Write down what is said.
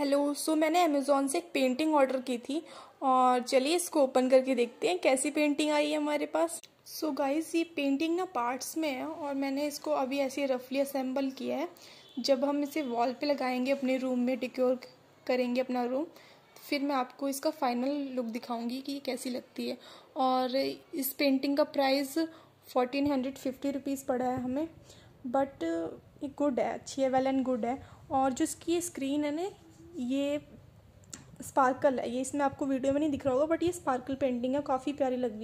hello सो मैंने Amazon से एक पेंटिंग ऑर्डर की थी और चलिए इसको ओपन करके देखते हैं कैसी पेंटिंग आई है हमारे पास सो so गाइस ये पेंटिंग ना पार्ट्स में है और मैंने इसको अभी ऐसे रफली असेंबल किया है जब हम इसे वॉल पे लगाएंगे अपने रूम में डिक्योर करेंगे अपना रूम फिर मैं आपको इसका फाइनल लुक दिखाऊँगी कि ये कैसी लगती है और इस पेंटिंग का price fourteen hundred fifty rupees पड़ा है हमें बट ये गुड है अच्छी है वेल एंड गुड है और जो इसकी स्क्रीन है ना ये स्पार्कल है ये इसमें आपको वीडियो में नहीं दिख रहा होगा बट ये स्पार्कल पेंटिंग है काफ़ी प्यारी लग रही है